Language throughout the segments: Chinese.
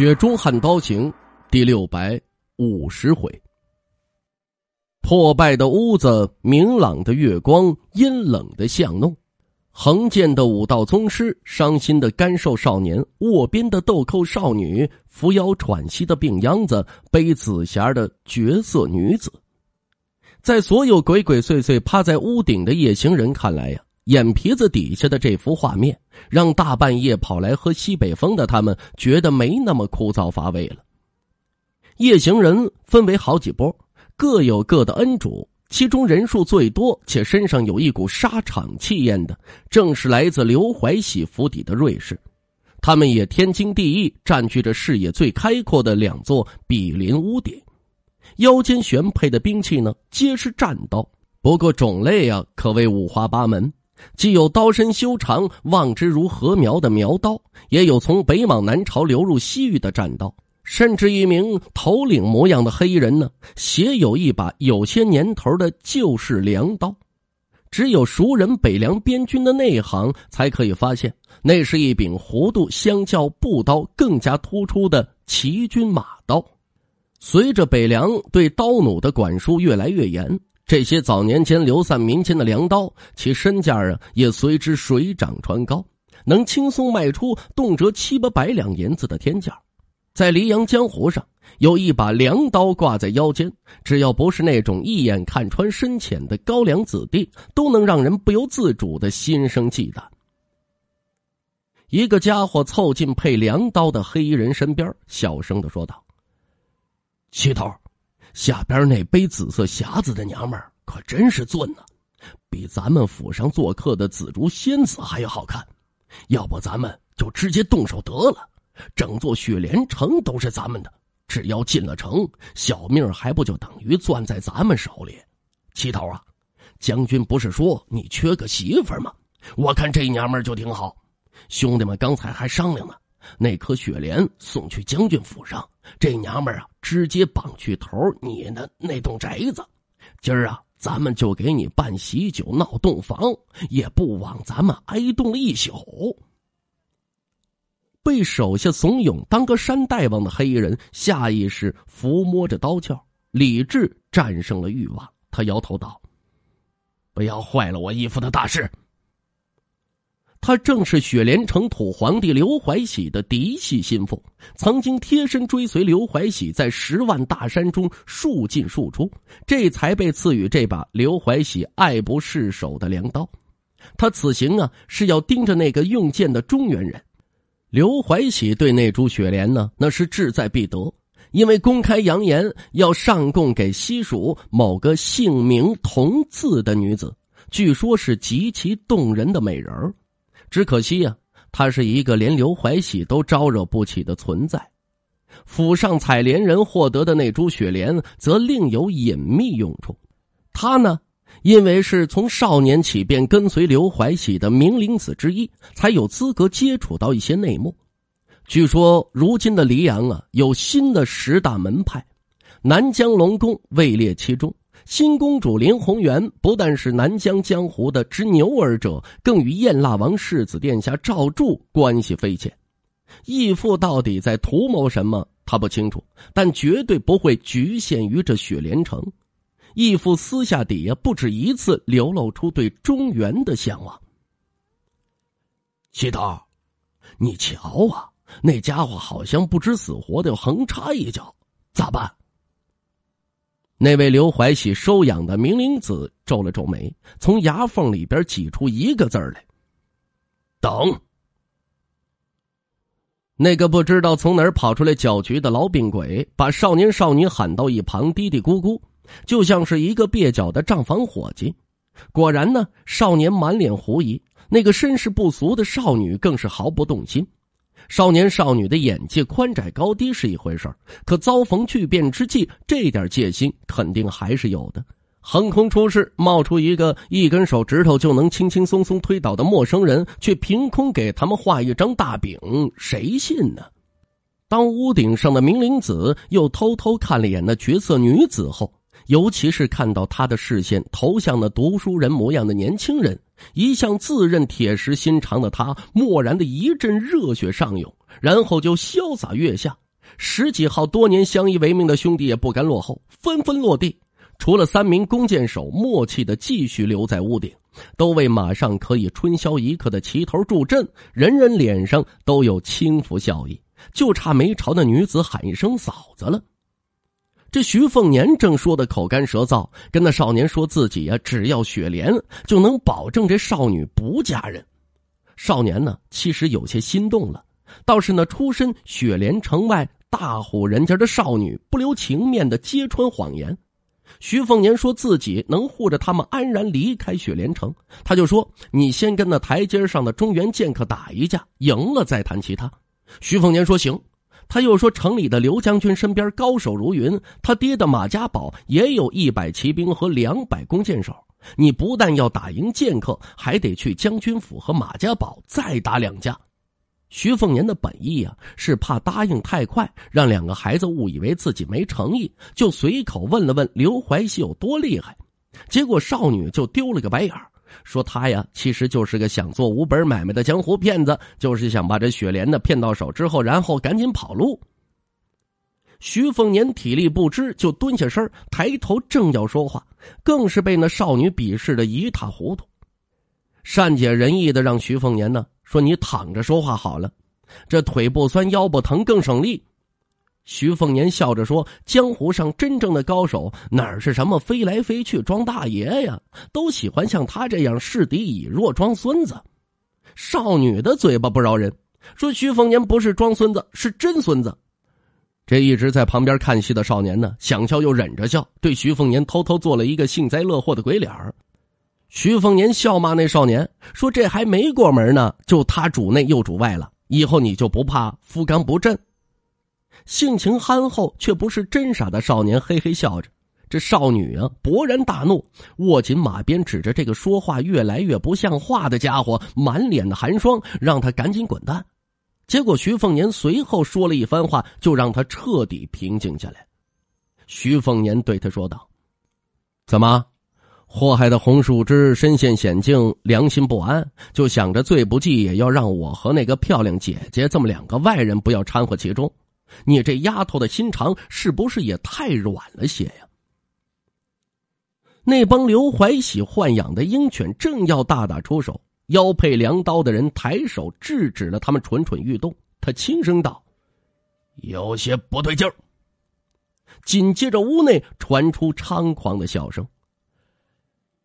《雪中悍刀行》第六百五十回，破败的屋子，明朗的月光，阴冷的巷弄，横剑的武道宗师，伤心的干瘦少年，卧边的豆蔻少女，扶摇喘息的病秧子，背紫霞的绝色女子，在所有鬼鬼祟祟趴在屋顶的夜行人看来呀。眼皮子底下的这幅画面，让大半夜跑来喝西北风的他们觉得没那么枯燥乏味了。夜行人分为好几波，各有各的恩主。其中人数最多且身上有一股沙场气焰的，正是来自刘怀喜府邸的瑞士。他们也天经地义占据着视野最开阔的两座比邻屋顶，腰间悬配的兵器呢，皆是战刀。不过种类啊，可谓五花八门。既有刀身修长、望之如禾苗的苗刀，也有从北往南朝流入西域的战刀，甚至一名头领模样的黑衣人呢，携有一把有些年头的旧式梁刀。只有熟人北凉边军的内行才可以发现，那是一柄弧度相较步刀更加突出的骑军马刀。随着北凉对刀弩的管束越来越严。这些早年间流散民间的良刀，其身价啊也随之水涨船高，能轻松卖出动辄七八百两银子的天价。在黎阳江湖上，有一把良刀挂在腰间，只要不是那种一眼看穿深浅的高粱子弟，都能让人不由自主的心生忌惮。一个家伙凑近配良刀的黑衣人身边，小声的说道：“齐头。”下边那背紫色匣子的娘们可真是俊呢，比咱们府上做客的紫竹仙子还要好看。要不咱们就直接动手得了，整座雪莲城都是咱们的，只要进了城，小命还不就等于攥在咱们手里？七头啊，将军不是说你缺个媳妇吗？我看这娘们就挺好，兄弟们刚才还商量呢。那颗雪莲送去将军府上，这娘们啊，直接绑去头你的那栋宅子。今儿啊，咱们就给你办喜酒、闹洞房，也不枉咱们挨冻了一宿。被手下怂恿当个山大王的黑衣人下意识抚摸着刀鞘，理智战胜了欲望。他摇头道：“不要坏了我义父的大事。”他正是雪莲城土皇帝刘怀喜的嫡系心腹，曾经贴身追随刘怀喜在十万大山中数进数出，这才被赐予这把刘怀喜爱不释手的镰刀。他此行啊，是要盯着那个用剑的中原人。刘怀喜对那株雪莲呢，那是志在必得，因为公开扬言要上供给西蜀某个姓名同字的女子，据说是极其动人的美人儿。只可惜呀，他是一个连刘怀喜都招惹不起的存在。府上采莲人获得的那株雪莲，则另有隐秘用处。他呢，因为是从少年起便跟随刘怀喜的明灵子之一，才有资格接触到一些内幕。据说，如今的黎阳啊，有新的十大门派，南疆龙宫位列其中。新公主林红元不但是南疆江湖的之牛耳者，更与燕腊王世子殿下赵柱关系匪浅。义父到底在图谋什么？他不清楚，但绝对不会局限于这雪莲城。义父私下底下不止一次流露出对中原的向往。西头，你瞧啊，那家伙好像不知死活的要横插一脚，咋办？那位刘怀喜收养的明灵子皱了皱眉，从牙缝里边挤出一个字来：“等。”那个不知道从哪儿跑出来搅局的老病鬼把少年少女喊到一旁，嘀嘀咕咕，就像是一个蹩脚的账房伙计。果然呢，少年满脸狐疑，那个身世不俗的少女更是毫不动心。少年少女的眼界宽窄高低是一回事可遭逢巨变之际，这点戒心肯定还是有的。横空出世，冒出一个一根手指头就能轻轻松松推倒的陌生人，却凭空给他们画一张大饼，谁信呢？当屋顶上的明灵子又偷偷看了一眼那绝色女子后。尤其是看到他的视线投向那读书人模样的年轻人，一向自认铁石心肠的他，蓦然的一阵热血上涌，然后就潇洒跃下。十几号多年相依为命的兄弟也不甘落后，纷纷落地。除了三名弓箭手默契的继续留在屋顶，都为马上可以春宵一刻的旗头助阵，人人脸上都有轻浮笑意，就差没朝那女子喊一声嫂子了。这徐凤年正说的口干舌燥，跟那少年说自己呀，只要雪莲就能保证这少女不嫁人。少年呢，其实有些心动了，倒是那出身雪莲城外大户人家的少女，不留情面的揭穿谎言。徐凤年说自己能护着他们安然离开雪莲城，他就说：“你先跟那台阶上的中原剑客打一架，赢了再谈其他。”徐凤年说：“行。”他又说：“城里的刘将军身边高手如云，他爹的马家堡也有一百骑兵和两百弓箭手。你不但要打赢剑客，还得去将军府和马家堡再打两架。”徐凤年的本意啊，是怕答应太快，让两个孩子误以为自己没诚意，就随口问了问刘怀秀有多厉害，结果少女就丢了个白眼儿。说他呀，其实就是个想做无本买卖的江湖骗子，就是想把这雪莲呢骗到手之后，然后赶紧跑路。徐凤年体力不支，就蹲下身，抬头正要说话，更是被那少女鄙视的一塌糊涂。善解人意的让徐凤年呢说：“你躺着说话好了，这腿不酸，腰不疼，更省力。”徐凤年笑着说：“江湖上真正的高手，哪是什么飞来飞去装大爷呀？都喜欢像他这样视敌以弱装孙子。”少女的嘴巴不饶人，说：“徐凤年不是装孙子，是真孙子。”这一直在旁边看戏的少年呢，想笑又忍着笑，对徐凤年偷偷做了一个幸灾乐祸的鬼脸儿。徐凤年笑骂那少年说：“这还没过门呢，就他主内又主外了，以后你就不怕夫纲不振？”性情憨厚却不是真傻的少年嘿嘿笑着，这少女啊勃然大怒，握紧马鞭，指着这个说话越来越不像话的家伙，满脸的寒霜，让他赶紧滚蛋。结果徐凤年随后说了一番话，就让他彻底平静下来。徐凤年对他说道：“怎么，祸害的红树枝身陷险境，良心不安，就想着最不济也要让我和那个漂亮姐姐这么两个外人不要掺和其中。”你这丫头的心肠是不是也太软了些呀？那帮刘怀喜豢养的鹰犬正要大打出手，腰佩凉刀的人抬手制止了他们蠢蠢欲动。他轻声道：“有些不对劲儿。”紧接着，屋内传出猖狂的笑声：“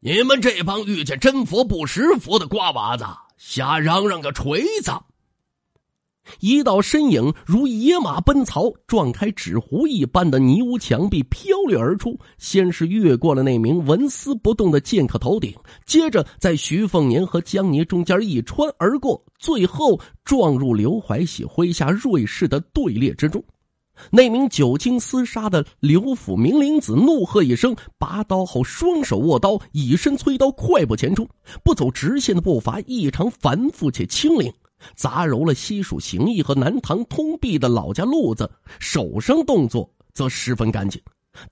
你们这帮遇见真佛不识佛的瓜娃子，瞎嚷嚷个锤子！”一道身影如野马奔槽，撞开纸糊一般的泥屋墙壁，飘掠而出。先是越过了那名纹丝不动的剑客头顶，接着在徐凤年和江泥中间一穿而过，最后撞入刘怀喜麾下锐士的队列之中。那名久经厮杀的刘府明灵子怒喝一声，拔刀后双手握刀，以身催刀，快步前冲，不走直线的步伐异常繁复且轻灵。杂揉了西蜀行义和南唐通臂的老家路子，手上动作则十分干净，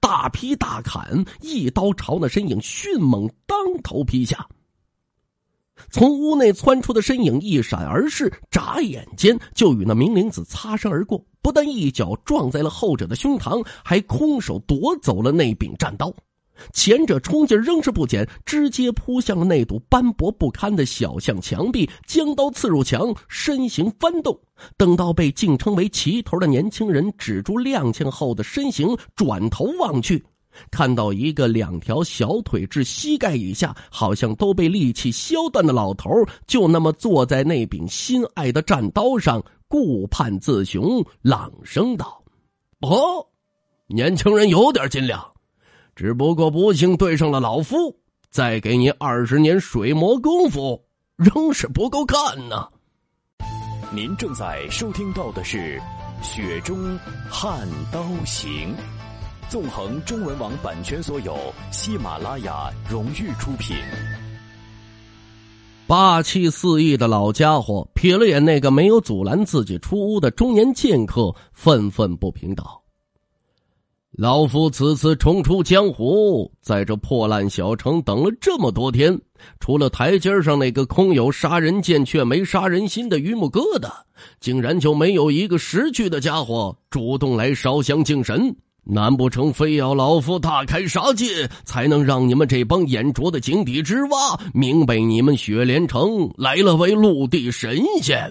大劈大砍，一刀朝那身影迅猛当头劈下。从屋内窜出的身影一闪而逝，眨眼间就与那明灵子擦身而过，不但一脚撞在了后者的胸膛，还空手夺走了那柄战刀。前者冲劲仍是不减，直接扑向了那堵斑驳不堪的小巷墙壁，将刀刺入墙，身形翻动。等到被敬称为旗头的年轻人止住踉跄后的身形，转头望去，看到一个两条小腿至膝盖以下好像都被利器削断的老头，就那么坐在那柄心爱的战刀上，顾盼自雄，朗声道：“哦，年轻人有点斤两。”只不过不幸对上了老夫，再给你二十年水磨功夫，仍是不够看呢。您正在收听到的是《雪中悍刀行》，纵横中文网版权所有，喜马拉雅荣誉出品。霸气四溢的老家伙瞥了眼那个没有阻拦自己出屋的中年剑客，愤愤不平道。老夫此次重出江湖，在这破烂小城等了这么多天，除了台阶上那个空有杀人剑却没杀人心的榆木疙瘩，竟然就没有一个识趣的家伙主动来烧香敬神。难不成非要老夫大开杀戒，才能让你们这帮眼拙的井底之蛙明白你们雪莲城来了位陆地神仙？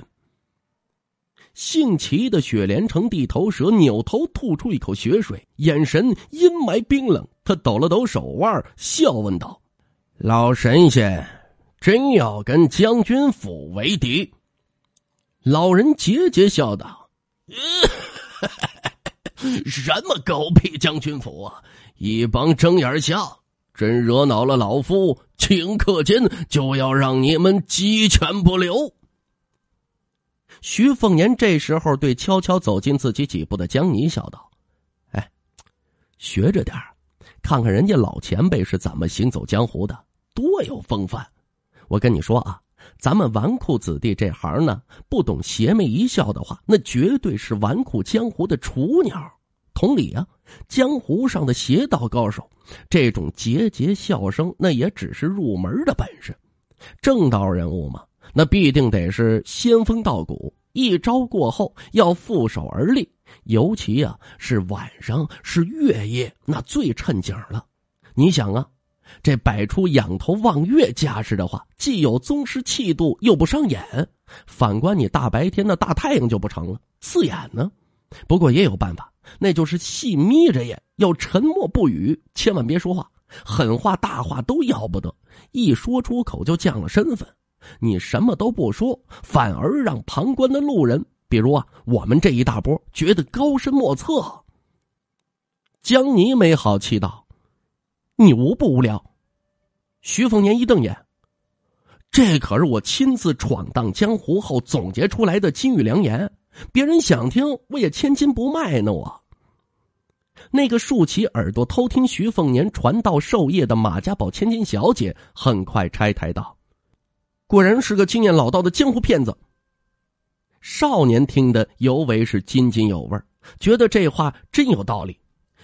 姓齐的雪莲城地头蛇扭头吐出一口血水，眼神阴霾冰冷。他抖了抖手腕，笑问道：“老神仙，真要跟将军府为敌？”老人桀桀笑道：“ 什么狗屁将军府啊！一帮睁眼瞎！真惹恼了老夫，顷刻间就要让你们鸡犬不留！”徐凤年这时候对悄悄走进自己几步的江泥笑道：“哎，学着点看看人家老前辈是怎么行走江湖的，多有风范。我跟你说啊，咱们纨绔子弟这行呢，不懂邪魅一笑的话，那绝对是纨绔江湖的雏鸟。同理啊，江湖上的邪道高手，这种节节笑声，那也只是入门的本事。正道人物嘛。”那必定得是仙风道骨，一招过后要负手而立。尤其啊，是晚上，是月夜，那最衬景了。你想啊，这摆出仰头望月架势的话，既有宗师气度，又不伤眼。反观你大白天的大太阳就不成了，刺眼呢。不过也有办法，那就是细眯着眼，要沉默不语，千万别说话，狠话大话都要不得，一说出口就降了身份。你什么都不说，反而让旁观的路人，比如啊我们这一大波，觉得高深莫测。江尼没好气道：“你无不无聊。”徐凤年一瞪眼：“这可是我亲自闯荡江湖后总结出来的金玉良言，别人想听我也千金不卖呢！”我。那个竖起耳朵偷听徐凤年传道授业的马家堡千金小姐，很快拆台道。果然是个经验老道的江湖骗子。少年听得尤为是津津有味儿，觉得这话真有道理。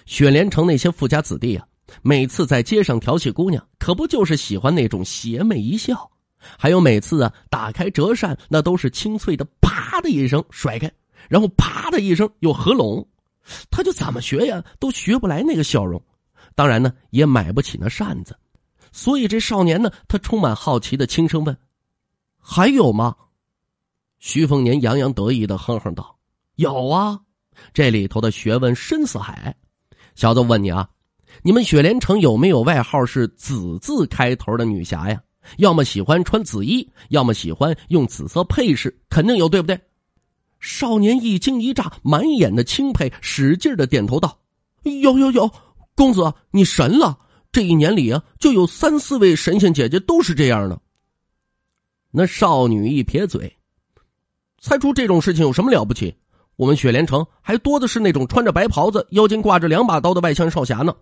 雪莲城那些富家子弟啊，每次在街上调戏姑娘，可不就是喜欢那种邪魅一笑？还有每次啊，打开折扇，那都是清脆的“啪”的一声甩开，然后“啪”的一声又合拢。他就怎么学呀，都学不来那个笑容。当然呢，也买不起那扇子。所以这少年呢，他充满好奇的轻声问。还有吗？徐凤年洋洋得意的哼哼道：“有啊，这里头的学问深似海。小子问你啊，你们雪莲城有没有外号是‘紫’字开头的女侠呀？要么喜欢穿紫衣，要么喜欢用紫色配饰，肯定有，对不对？”少年一惊一乍，满眼的钦佩，使劲的点头道：“有有有，公子你神了！这一年里啊，就有三四位神仙姐姐都是这样的。”那少女一撇嘴，猜出这种事情有什么了不起？我们雪莲城还多的是那种穿着白袍子、腰间挂着两把刀的外乡少侠呢。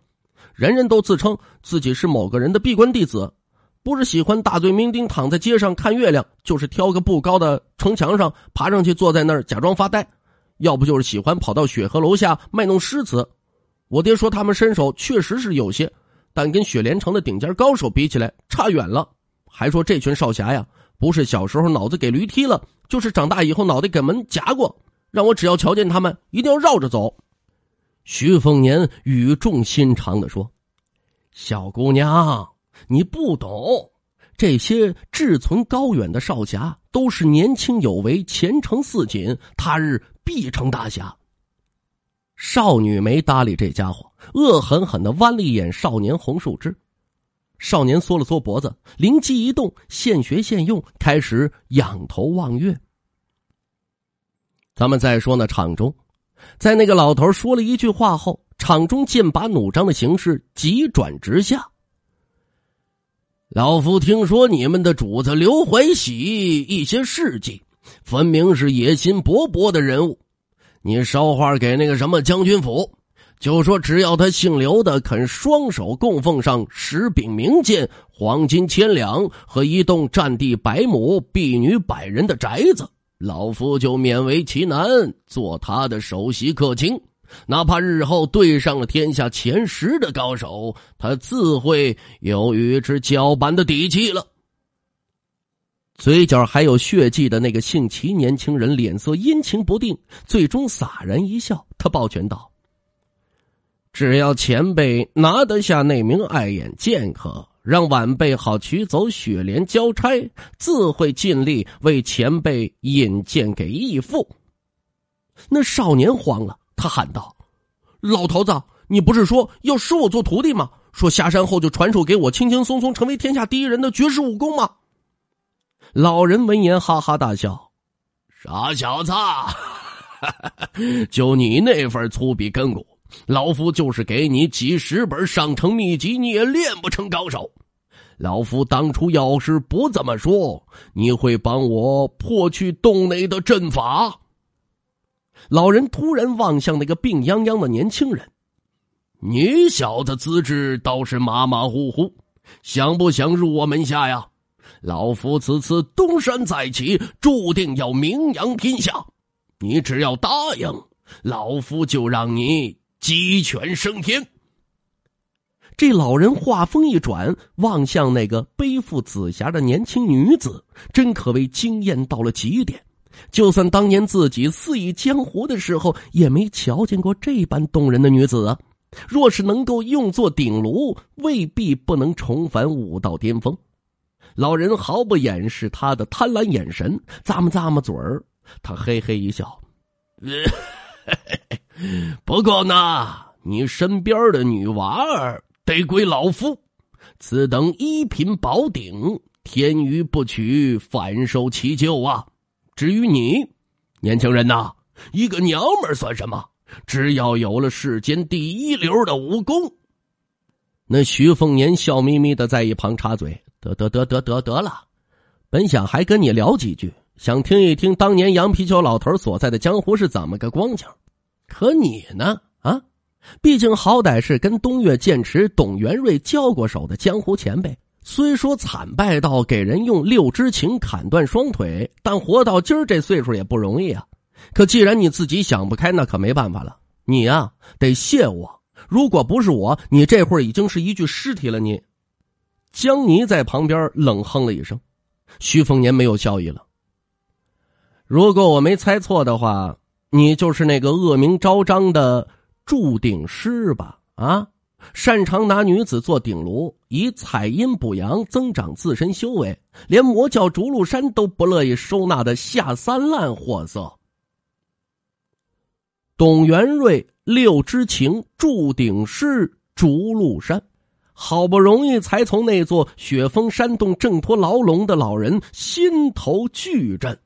人人都自称自己是某个人的闭关弟子，不是喜欢大醉酩酊躺在街上看月亮，就是挑个不高的城墙上爬上去坐在那儿假装发呆，要不就是喜欢跑到雪河楼下卖弄诗词。我爹说他们身手确实是有些，但跟雪莲城的顶尖高手比起来差远了。还说这群少侠呀。不是小时候脑子给驴踢了，就是长大以后脑袋给门夹过，让我只要瞧见他们，一定要绕着走。”徐凤年语重心长的说，“小姑娘，你不懂，这些志存高远的少侠，都是年轻有为，前程似锦，他日必成大侠。”少女没搭理这家伙，恶狠狠的剜了一眼少年红树枝。少年缩了缩脖子，灵机一动，现学现用，开始仰头望月。咱们再说呢，场中，在那个老头说了一句话后，场中剑拔弩张的形势急转直下。老夫听说你们的主子刘怀喜一些事迹，分明是野心勃勃的人物。你捎话给那个什么将军府。就说：“只要他姓刘的肯双手供奉上十柄名剑、黄金千两和一栋占地百亩、婢女百人的宅子，老夫就勉为其难做他的首席客卿。哪怕日后对上了天下前十的高手，他自会有与之交板的底气了。”嘴角还有血迹的那个姓齐年轻人脸色阴晴不定，最终洒然一笑，他抱拳道。只要前辈拿得下那名碍眼剑客，让晚辈好取走雪莲交差，自会尽力为前辈引荐给义父。那少年慌了，他喊道：“老头子，你不是说要收我做徒弟吗？说下山后就传授给我，轻轻松松成为天下第一人的绝世武功吗？”老人闻言哈哈大笑：“傻小子，就你那份粗鄙根骨！”老夫就是给你几十本上乘秘籍，你也练不成高手。老夫当初要是不这么说，你会帮我破去洞内的阵法。老人突然望向那个病殃殃的年轻人：“你小子资质倒是马马虎虎，想不想入我门下呀？老夫此次东山再起，注定要名扬天下。你只要答应，老夫就让你。”鸡犬升天。这老人话锋一转，望向那个背负紫霞的年轻女子，真可谓惊艳到了极点。就算当年自己肆意江湖的时候，也没瞧见过这般动人的女子啊！若是能够用作鼎炉，未必不能重返武道巅峰。老人毫不掩饰他的贪婪眼神，咂摸咂摸嘴儿，他嘿嘿一笑，呃。不过呢，你身边的女娃儿得归老夫。此等一品宝鼎，天余不取，反受其咎啊！至于你，年轻人呐，一个娘们算什么？只要有了世间第一流的武功。那徐凤年笑眯眯的在一旁插嘴：“得得得得得得了！本想还跟你聊几句，想听一听当年羊皮球老头所在的江湖是怎么个光景。”可你呢？啊，毕竟好歹是跟东岳剑池董元瑞交过手的江湖前辈，虽说惨败到给人用六只琴砍断双腿，但活到今儿这岁数也不容易啊。可既然你自己想不开，那可没办法了。你呀，得谢我。如果不是我，你这会儿已经是一具尸体了。你，江泥在旁边冷哼了一声，徐凤年没有笑意了。如果我没猜错的话。你就是那个恶名昭彰的铸鼎师吧？啊，擅长拿女子做鼎炉，以采阴补阳，增长自身修为，连魔教逐鹿山都不乐意收纳的下三滥货色。董元瑞六知情铸鼎师逐鹿山，好不容易才从那座雪峰山洞挣脱牢笼的老人心头巨震。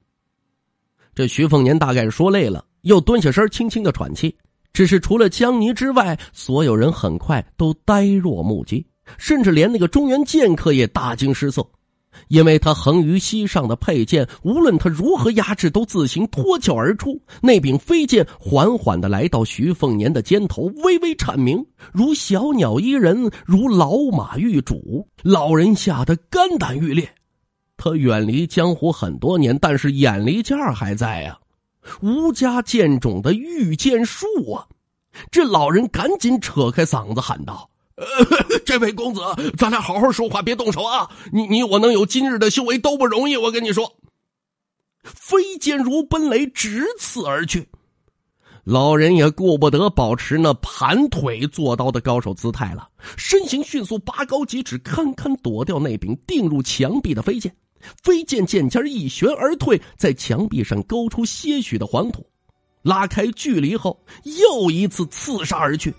这徐凤年大概说累了，又蹲下身，轻轻的喘气。只是除了江泥之外，所有人很快都呆若木鸡，甚至连那个中原剑客也大惊失色，因为他横于膝上的佩剑，无论他如何压制，都自行脱鞘而出。那柄飞剑缓缓的来到徐凤年的肩头，微微颤鸣，如小鸟依人，如老马遇主。老人吓得肝胆欲裂。他远离江湖很多年，但是眼力劲儿还在啊。吴家剑种的御剑术啊！这老人赶紧扯开嗓子喊道：“这位公子，咱俩好好说话，别动手啊！你你我能有今日的修为都不容易，我跟你说。”飞剑如奔雷，直刺而去。老人也顾不得保持那盘腿坐刀的高手姿态了，身形迅速拔高几尺，堪堪躲掉那柄钉入墙壁的飞剑。飞剑剑尖一旋而退，在墙壁上勾出些许的黄土，拉开距离后，又一次刺杀而去。